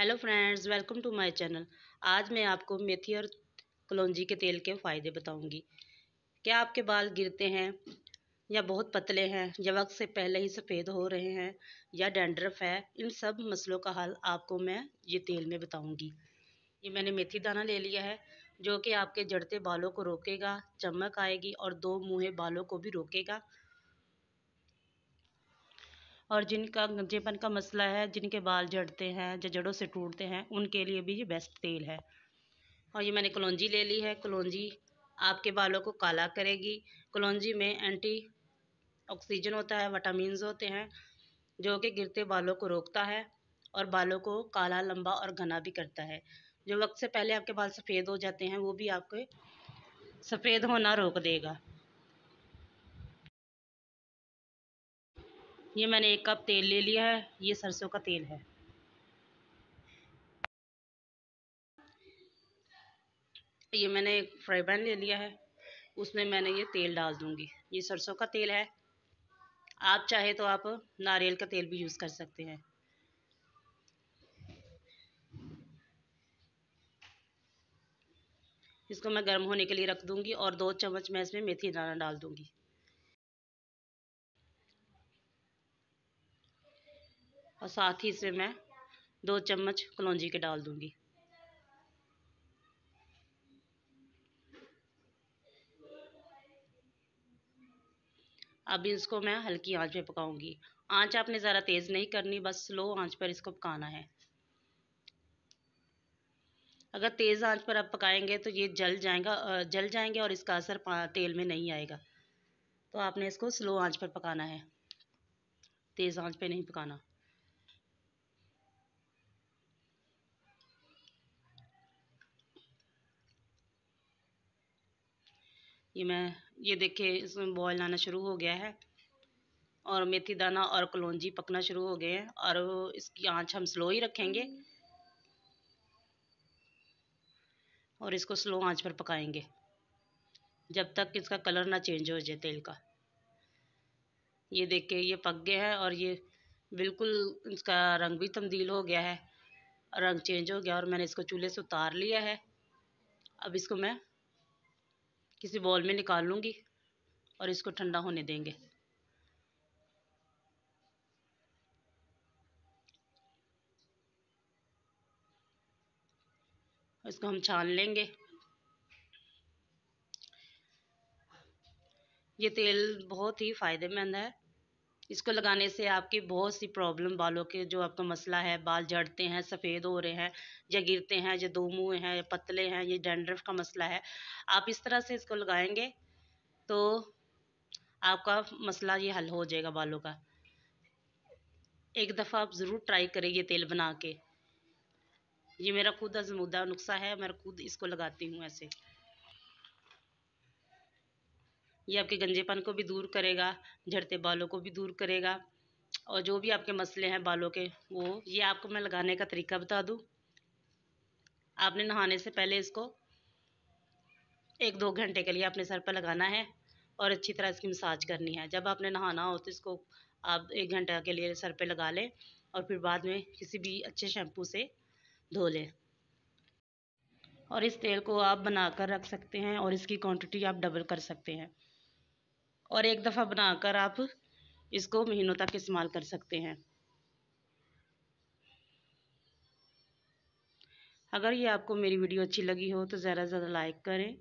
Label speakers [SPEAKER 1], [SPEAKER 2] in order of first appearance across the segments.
[SPEAKER 1] hello friends welcome to my channel आज मैं आपको मेथी और कलौजी के तेल के फ़ायदे बताऊंगी क्या आपके बाल गिरते हैं या बहुत पतले हैं या वक्त से पहले ही सफ़ेद हो रहे हैं या डेंड्रफ है इन सब मसलों का हल आपको मैं ये तेल में बताऊंगी ये मैंने मेथी दाना ले लिया है जो कि आपके जड़ते बालों को रोकेगा चमक आएगी और दो मुँहे बालों को भी रोकेगा और जिनका गंजेपन का मसला है जिनके बाल जड़ते हैं जो जड़ों से टूटते हैं उनके लिए भी ये बेस्ट तेल है और ये मैंने कलौजी ले ली है कलौजी आपके बालों को काला करेगी कलौजी में एंटी ऑक्सीजन होता है विटामिन होते हैं जो कि गिरते बालों को रोकता है और बालों को काला लंबा और घना भी करता है जो वक्त से पहले आपके बाल सफ़ेद हो जाते हैं वो भी आपके सफ़ेद होना रोक देगा ये मैंने एक कप तेल ले लिया है ये सरसों का तेल है ये मैंने एक फ्राई पैन ले लिया है उसमें मैंने ये तेल डाल दूंगी ये सरसों का तेल है आप चाहे तो आप नारियल का तेल भी यूज़ कर सकते हैं इसको मैं गर्म होने के लिए रख दूंगी और दो चम्मच मैं इसमें मेथी दाना डाल दूंगी और साथ ही इसमें मैं दो चम्मच कलौजी के डाल दूँगी अब इसको मैं हल्की आंच पे पकाऊंगी आंच आपने ज़रा तेज़ नहीं करनी बस स्लो आंच पर इसको पकाना है अगर तेज़ आंच पर आप पकाएंगे तो ये जल जाएगा जल जाएंगे और इसका असर तेल में नहीं आएगा तो आपने इसको स्लो आंच पर पकाना है तेज़ आंच पे नहीं पकाना ये मैं ये देखे इसमें बॉयल आना शुरू हो गया है और मेथी दाना और कलौजी पकना शुरू हो गए हैं और इसकी आंच हम स्लो ही रखेंगे और इसको स्लो आंच पर पकाएंगे जब तक इसका कलर ना चेंज हो जाए तेल का ये देखे ये पक गया है और ये बिल्कुल इसका रंग भी तब्दील हो गया है रंग चेंज हो गया और मैंने इसको चूल्हे से उतार लिया है अब इसको मैं किसी बॉल में निकाल लूँगी और इसको ठंडा होने देंगे इसको हम छान लेंगे ये तेल बहुत ही फ़ायदेमंद है इसको लगाने से आपकी बहुत सी प्रॉब्लम बालों के जो आपका मसला है बाल झड़ते हैं सफ़ेद हो रहे हैं या गिरते हैं या दो मुँह हैं या पतले हैं ये डेंड्रफ का मसला है आप इस तरह से इसको लगाएंगे तो आपका मसला ये हल हो जाएगा बालों का एक दफ़ा आप ज़रूर ट्राई करें ये तेल बना के ये मेरा खुद अजमुदा नुस्खा है मैं खुद इसको लगाती हूँ ऐसे ये आपके गंजेपन को भी दूर करेगा झड़ते बालों को भी दूर करेगा और जो भी आपके मसले हैं बालों के वो ये आपको मैं लगाने का तरीका बता दूँ आपने नहाने से पहले इसको एक दो घंटे के लिए अपने सर पर लगाना है और अच्छी तरह इसकी मसाज करनी है जब आपने नहाना हो तो इसको आप एक घंटा के लिए सर पे लगा लें और फिर बाद में किसी भी अच्छे शैम्पू से धो लें और इस तेल को आप बना कर रख सकते हैं और इसकी क्वांटिटी आप डबल कर सकते हैं और एक दफ़ा बनाकर आप इसको महीनों तक इस्तेमाल कर सकते हैं अगर ये आपको मेरी वीडियो अच्छी लगी हो तो ज़्यादा से ज़्यादा लाइक करें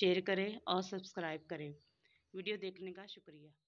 [SPEAKER 1] शेयर करें और सब्सक्राइब करें वीडियो देखने का शुक्रिया